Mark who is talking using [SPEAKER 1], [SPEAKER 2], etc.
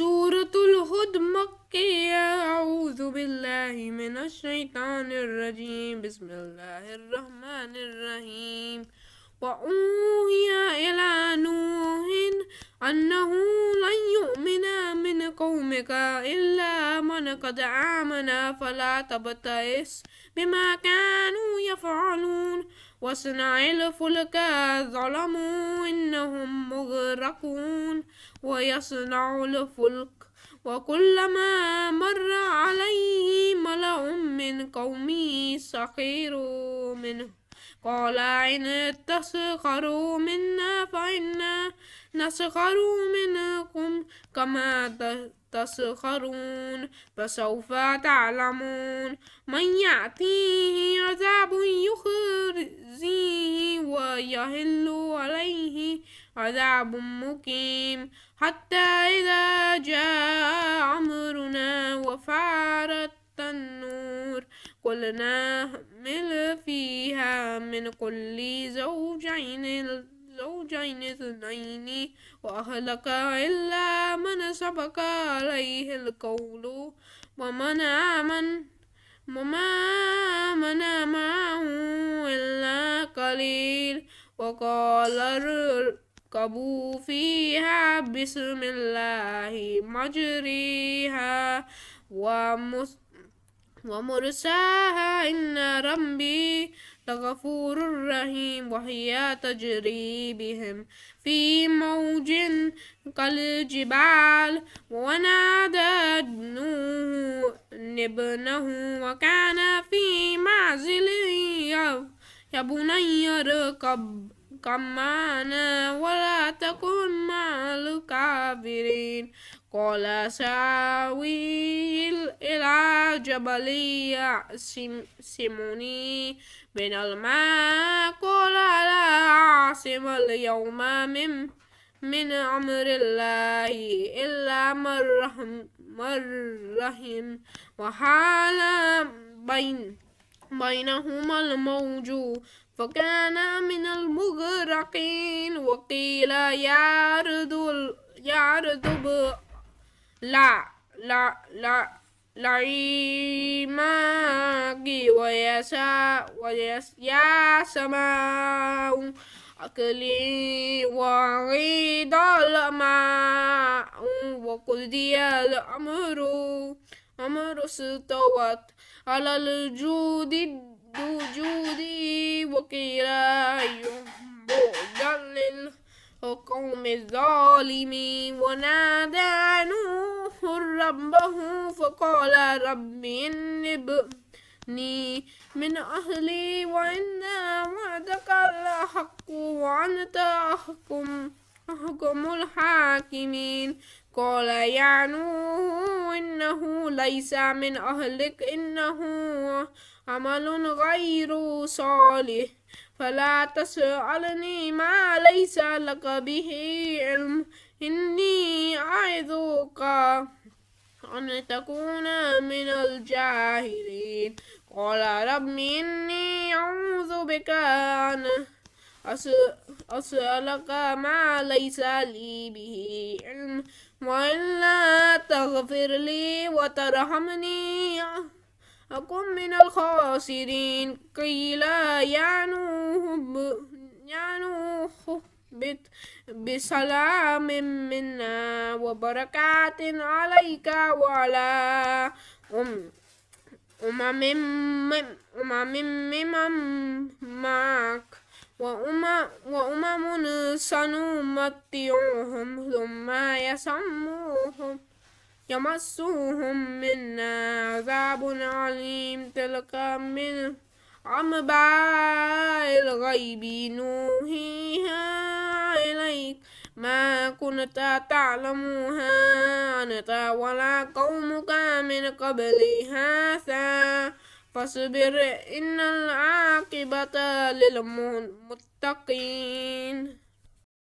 [SPEAKER 1] سورة الهد مكية أعوذ بالله من الشيطان الرجيم بسم الله الرحمن الرحيم وأوهي إلى نوح أنه لن يؤمن من قومك إلا من قد آمن فلا تبتئس بما كانوا يفعلون واصنع الفلك ظلموا إنه يغرقون ويصنع الفلك وكلما مر عليه ملأ من قومه سخروا منه قال إن تسخروا منا فإنا نسخر منكم كما تسخرون فسوف تعلمون من يأتيه عذاب يخزيه ويهل عذاب مقيم حتى إذا جاء أمرنا وفارت التنور قلنا مل فيها من كل زوجين زوجين اثنين وأهلك إلا من سبق عليه القول ومن آمن وما آمن معه إلا قليل وقال اركبوا فيها بسم الله مجريها ومس ومرساها إن ربي لغفور رحيم وهي تجري بهم في موج كالجبال ونادى نوح ابنه وكان في معزل يا بني اركب كن معنا ولا تكن مع الكافرين قال ساوي إلى جبل يعصمني من الماء قال لا أعصم اليوم من من أمر الله إلا من رحم من رحم وحال بين بينهما الموج فكان من المغرقين وقيل يا يعرض لا لا لا لعيماك ويسا ويا سماء أكلي وغيض الماء وقضي الأمر عمر استوت على الجود الوجود وقيل أيهم بعدا للقوم الظالمين ونادى نوح ربه فقال رب إني ابني من أهلي وإن وعدك الحق وأنت أحكم أحكم الحاكمين قال يعنو إنه ليس من أهلك إنه عمل غير صالح فلا تسألني ما ليس لك به علم إني أعظك أن تكون من الجاهلين قال رب إني أعوذ بك أنا أسألك ما ليس لي به علم وإلا تغفر لي وترحمني أكن من الخاسرين قيل يا نوح يا نوح بسلام منا وبركات عليك وعلى أم أمم أمم معك أمم، أمم، أمم، وأمم, وأمم سنمتعهم ثم يسموهم يمسوهم منا عذاب عليم تلك من أنباء الغيب نوهيها إليك ما كنت تعلمها أنت ولا قومك من قبل هذا فاصبر إن العاقبة للمتقين